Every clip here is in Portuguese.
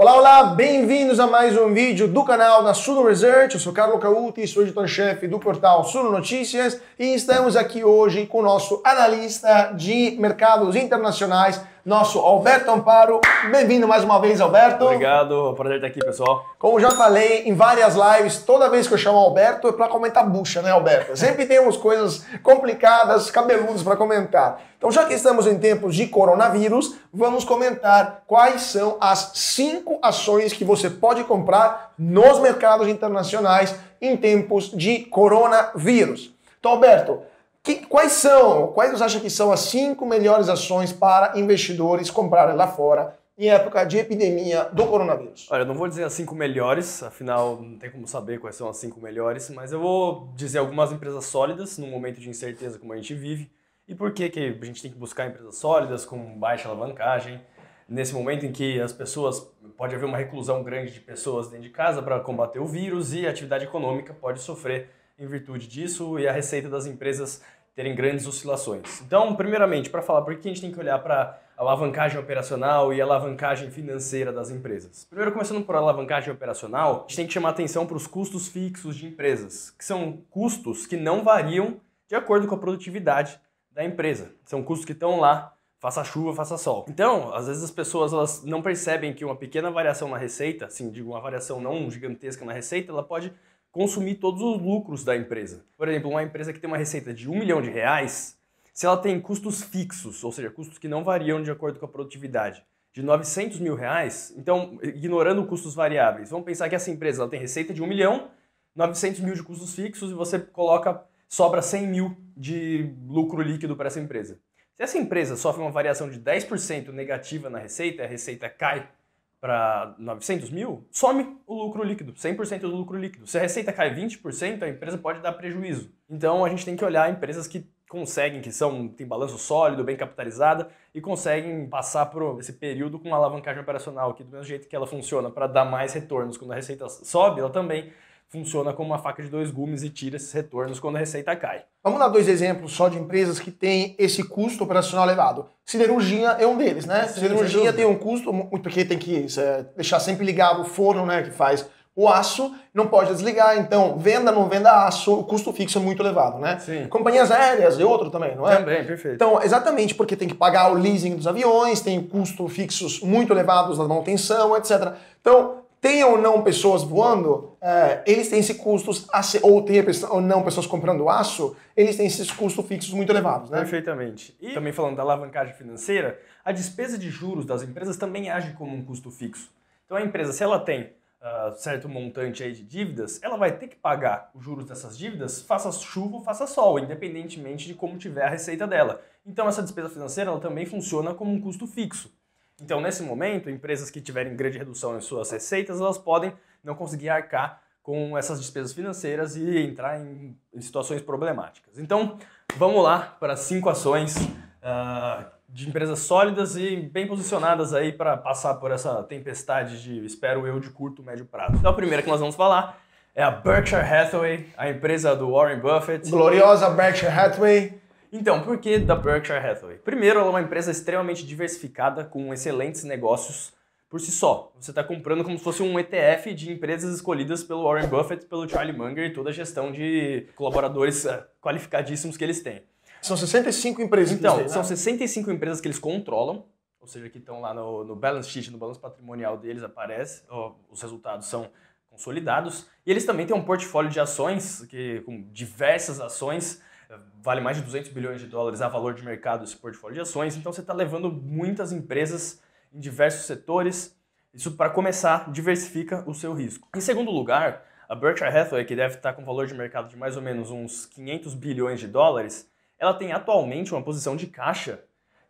Olá, olá, bem-vindos a mais um vídeo do canal da Suno Research. Eu sou Carlo Cauti, sou editor-chefe do portal Suno Notícias e estamos aqui hoje com o nosso analista de mercados internacionais, nosso Alberto Amparo. Bem-vindo mais uma vez, Alberto. Obrigado, prazer estar aqui, pessoal. Como já falei em várias lives, toda vez que eu chamo Alberto é para comentar bucha, né, Alberto? Sempre temos coisas complicadas, cabeludos para comentar. Então, já que estamos em tempos de coronavírus, vamos comentar quais são as cinco ações que você pode comprar nos mercados internacionais em tempos de coronavírus. Então, Alberto, que, quais são, quais acha que são as cinco melhores ações para investidores comprarem lá fora em época de epidemia do coronavírus? Olha, não vou dizer as cinco melhores, afinal não tem como saber quais são as cinco melhores, mas eu vou dizer algumas empresas sólidas num momento de incerteza como a gente vive e por que, que a gente tem que buscar empresas sólidas com baixa alavancagem nesse momento em que as pessoas pode haver uma reclusão grande de pessoas dentro de casa para combater o vírus e a atividade econômica pode sofrer em virtude disso e a receita das empresas terem grandes oscilações. Então, primeiramente, para falar por que a gente tem que olhar para alavancagem operacional e alavancagem financeira das empresas. Primeiro, começando por alavancagem operacional, a gente tem que chamar atenção para os custos fixos de empresas, que são custos que não variam de acordo com a produtividade da empresa. São custos que estão lá, faça chuva, faça sol. Então, às vezes as pessoas elas não percebem que uma pequena variação na receita, assim, digo, uma variação não gigantesca na receita, ela pode consumir todos os lucros da empresa. Por exemplo, uma empresa que tem uma receita de um milhão de reais, se ela tem custos fixos, ou seja, custos que não variam de acordo com a produtividade, de 900 mil reais, então, ignorando custos variáveis, vamos pensar que essa empresa ela tem receita de um milhão, 900 mil de custos fixos e você coloca, sobra 100 mil de lucro líquido para essa empresa. Se essa empresa sofre uma variação de 10% negativa na receita, a receita cai para 900 mil, some o lucro líquido, 100% do lucro líquido. Se a receita cai 20%, a empresa pode dar prejuízo. Então a gente tem que olhar empresas que conseguem, que são tem balanço sólido, bem capitalizada e conseguem passar por esse período com uma alavancagem operacional, que do mesmo jeito que ela funciona para dar mais retornos quando a receita sobe, ela também funciona como uma faca de dois gumes e tira esses retornos quando a receita cai. Vamos dar dois exemplos só de empresas que têm esse custo operacional elevado. Siderurgia é um deles, né? Sim, Siderurgia tem um custo, porque tem que é, deixar sempre ligado o forno, né, que faz o aço, não pode desligar, então venda, não venda aço, o custo fixo é muito elevado, né? Sim. Companhias aéreas e outro também, não é? Também, perfeito. Então, exatamente porque tem que pagar o leasing dos aviões, tem custos fixos muito elevados da manutenção, etc. Então, tem ou não pessoas voando, é, eles têm esses custos, ou tem ou não pessoas comprando aço, eles têm esses custos fixos muito elevados, né? Perfeitamente. E também falando da alavancagem financeira, a despesa de juros das empresas também age como um custo fixo. Então a empresa, se ela tem uh, certo montante aí de dívidas, ela vai ter que pagar os juros dessas dívidas, faça chuva ou faça sol, independentemente de como tiver a receita dela. Então essa despesa financeira ela também funciona como um custo fixo. Então, nesse momento, empresas que tiverem grande redução em suas receitas, elas podem não conseguir arcar com essas despesas financeiras e entrar em, situações problemáticas. Então, vamos lá para cinco ações uh, de empresas sólidas e bem posicionadas aí para passar por essa tempestade de, espero eu, de curto, médio prazo. Então, a primeira que nós vamos falar é a Berkshire Hathaway, a empresa do Warren Buffett. Gloriosa Berkshire Hathaway então, por que da Berkshire Hathaway? Primeiro, ela é uma empresa extremamente diversificada, com excelentes negócios por si só. Você está comprando como se fosse um ETF de empresas escolhidas pelo Warren Buffett, pelo Charlie Munger e toda a gestão de colaboradores eh, qualificadíssimos que eles têm. São 65 empresas. Então, né? são 65 empresas que eles controlam, ou seja, que estão lá no, no balance sheet, no balanço patrimonial deles aparece, ó, os resultados são consolidados. E eles também têm um portfólio de ações, que, com diversas ações, vale mais de 200 bilhões de dólares a valor de mercado esse portfólio de ações, então você está levando muitas empresas em diversos setores. Isso, para começar, diversifica o seu risco. Em segundo lugar, a Berkshire Hathaway, que deve estar tá com valor de mercado de mais ou menos uns 500 bilhões de dólares, ela tem atualmente uma posição de caixa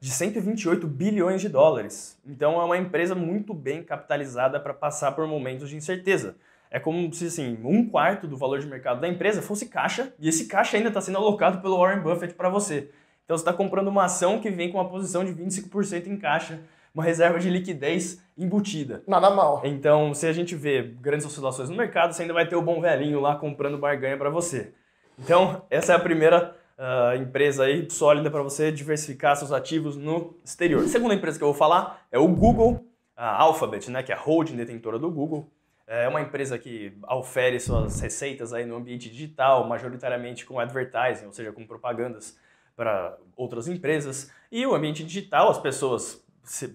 de 128 bilhões de dólares. Então é uma empresa muito bem capitalizada para passar por momentos de incerteza. É como se assim, um quarto do valor de mercado da empresa fosse caixa e esse caixa ainda está sendo alocado pelo Warren Buffett para você. Então você está comprando uma ação que vem com uma posição de 25% em caixa, uma reserva de liquidez embutida. Nada mal. Então, se a gente vê grandes oscilações no mercado, você ainda vai ter o bom velhinho lá comprando barganha para você. Então, essa é a primeira uh, empresa aí sólida para você diversificar seus ativos no exterior. A segunda empresa que eu vou falar é o Google, a Alphabet, né, que é a holding detentora do Google. É uma empresa que oferece suas receitas aí no ambiente digital, majoritariamente com advertising, ou seja, com propagandas para outras empresas. E o ambiente digital, as pessoas,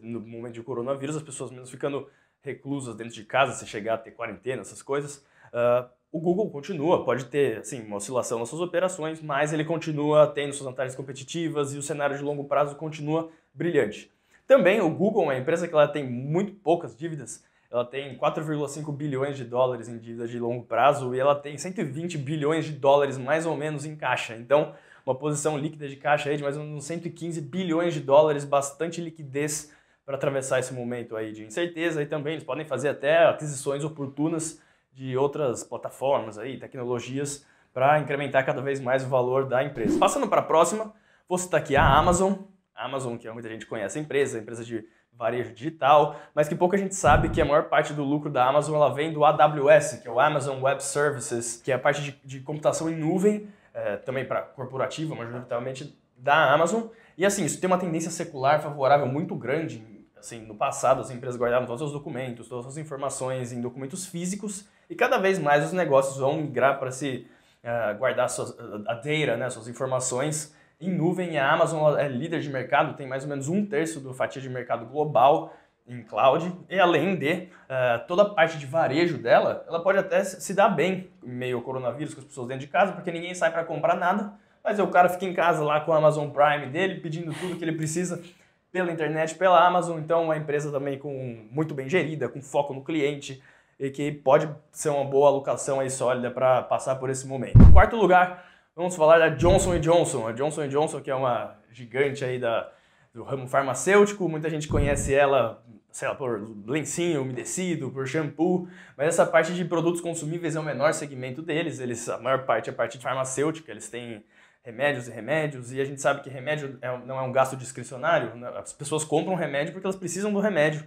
no momento de coronavírus, as pessoas menos ficando reclusas dentro de casa, se chegar a ter quarentena, essas coisas. Uh, o Google continua, pode ter assim, uma oscilação nas suas operações, mas ele continua tendo suas vantagens competitivas e o cenário de longo prazo continua brilhante. Também o Google é uma empresa que ela tem muito poucas dívidas ela tem 4,5 bilhões de dólares em dívida de longo prazo e ela tem 120 bilhões de dólares mais ou menos em caixa. Então, uma posição líquida de caixa aí de mais ou menos 115 bilhões de dólares, bastante liquidez para atravessar esse momento aí de incerteza e também eles podem fazer até aquisições oportunas de outras plataformas aí, tecnologias para incrementar cada vez mais o valor da empresa. Passando para a próxima, vou citar aqui a Amazon. A Amazon, que muita gente conhece a empresa, a empresa de varejo digital, mas que pouca gente sabe que a maior parte do lucro da Amazon ela vem do AWS, que é o Amazon Web Services, que é a parte de, de computação em nuvem, é, também para corporativa, majoritariamente da Amazon. E assim, isso tem uma tendência secular favorável muito grande. Assim, no passado, as empresas guardavam todos os documentos, todas as informações em documentos físicos, e cada vez mais os negócios vão migrar para se uh, é, guardar suas, a data, né, suas informações em nuvem, a Amazon é líder de mercado, tem mais ou menos um terço da fatia de mercado global em cloud. E além de uh, toda a parte de varejo dela, ela pode até se dar bem meio ao coronavírus, com as pessoas dentro de casa, porque ninguém sai para comprar nada. Mas é o cara fica em casa lá com a Amazon Prime dele, pedindo tudo que ele precisa pela internet, pela Amazon. Então, uma empresa também com muito bem gerida, com foco no cliente e que pode ser uma boa alocação aí sólida para passar por esse momento. Quarto lugar, Vamos falar da Johnson Johnson. A Johnson Johnson, que é uma gigante aí da, do ramo farmacêutico, muita gente conhece ela, sei lá, por lencinho umedecido, por shampoo, mas essa parte de produtos consumíveis é o menor segmento deles. Eles, a maior parte é a parte farmacêutica, eles têm remédios e remédios, e a gente sabe que remédio é, não é um gasto discricionário. Né? As pessoas compram remédio porque elas precisam do remédio.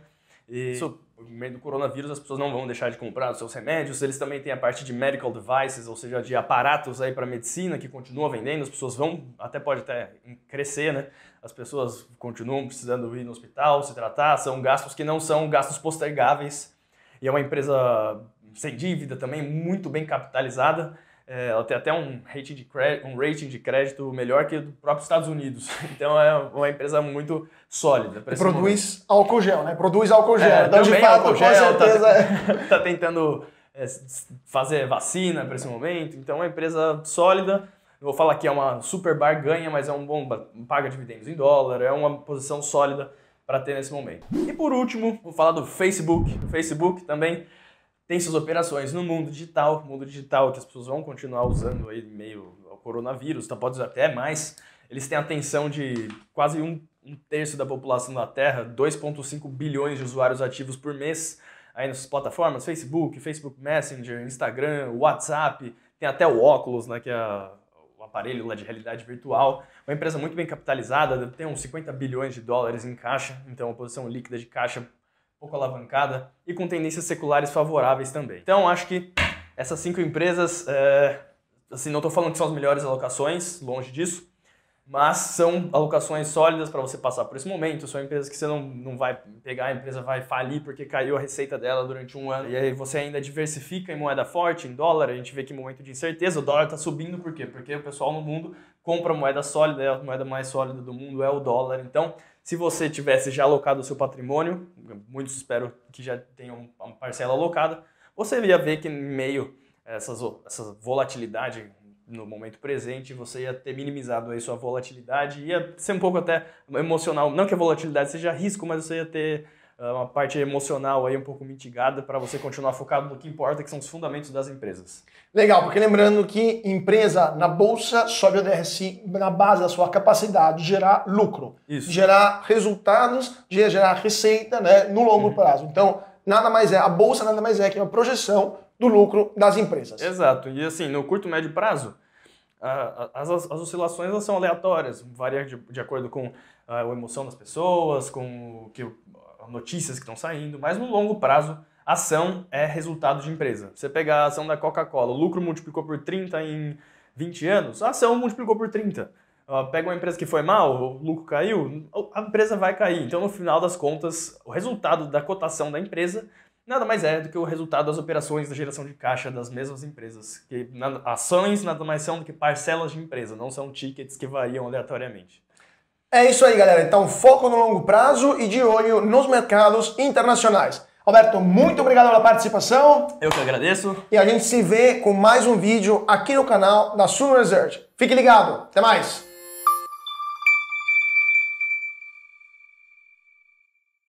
E no meio do coronavírus, as pessoas não vão deixar de comprar os seus remédios. Eles também têm a parte de medical devices, ou seja, de aparatos aí para medicina que continua vendendo. As pessoas vão, até pode até crescer, né? As pessoas continuam precisando ir no hospital, se tratar. São gastos que não são gastos postergáveis. E é uma empresa sem dívida também, muito bem capitalizada. É, ela tem até um rating, de crédito, um rating de crédito melhor que o do próprio Estados Unidos. Então é uma empresa muito sólida. Produz álcool gel, né? Produz álcool é, gel. É, de fato, com tá certeza. Está tá tentando é, fazer vacina para esse momento. Então é uma empresa sólida. Não vou falar que é uma super barganha, mas é um bom. paga dividendos em dólar, é uma posição sólida para ter nesse momento. E por último, vou falar do Facebook. O Facebook também tem suas operações no mundo digital, mundo digital que as pessoas vão continuar usando aí meio ao coronavírus, tá, pode usar até mais. Eles têm a atenção de quase um, um terço da população da Terra, 2,5 bilhões de usuários ativos por mês aí nas plataformas, Facebook, Facebook Messenger, Instagram, WhatsApp, tem até o óculos, né, que é o aparelho lá de realidade virtual. Uma empresa muito bem capitalizada, tem uns 50 bilhões de dólares em caixa, então é uma posição líquida de caixa pouco alavancada e com tendências seculares favoráveis também. Então acho que essas cinco empresas, é, assim, não estou falando que são as melhores alocações, longe disso, mas são alocações sólidas para você passar por esse momento. São empresas que você não, não vai pegar, a empresa vai falir porque caiu a receita dela durante um ano. E aí você ainda diversifica em moeda forte, em dólar. A gente vê que momento de incerteza, o dólar está subindo, por quê? Porque o pessoal no mundo compra moeda sólida, é a moeda mais sólida do mundo é o dólar. Então, se você tivesse já alocado o seu patrimônio, muitos espero que já tenham uma parcela alocada, você ia ver que em meio a essas, essa volatilidade no momento presente, você ia ter minimizado aí sua volatilidade, ia ser um pouco até emocional, não que a volatilidade seja risco, mas você ia ter ah, uma parte emocional aí um pouco mitigada para você continuar focado no que importa, que são os fundamentos das empresas. Legal, porque lembrando que empresa na bolsa sobe o DRC na base da sua capacidade de gerar lucro, Isso. gerar resultados, de gerar receita né, no longo uhum. prazo. Então, nada mais é, a bolsa nada mais é que uma projeção do lucro das empresas. Exato. E assim, no curto e médio prazo, as, as, as oscilações são aleatórias, varia de, de acordo com a emoção das pessoas, com que, notícias que estão saindo, mas no longo prazo, ação é resultado de empresa. Você pegar a ação da Coca-Cola, o lucro multiplicou por 30 em 20 anos, a ação multiplicou por 30. Uh, ah, pega uma empresa que foi mal, o lucro caiu, a empresa vai cair. Então, no final das contas, o resultado da cotação da empresa nada mais é do que o resultado das operações da geração de caixa das mesmas empresas. Que ações nada mais são do que parcelas de empresa, não são tickets que variam aleatoriamente. É isso aí, galera. Então, foco no longo prazo e de olho nos mercados internacionais. Alberto, muito obrigado pela participação. Eu que agradeço. E a gente se vê com mais um vídeo aqui no canal da Suno Research. Fique ligado. Até mais.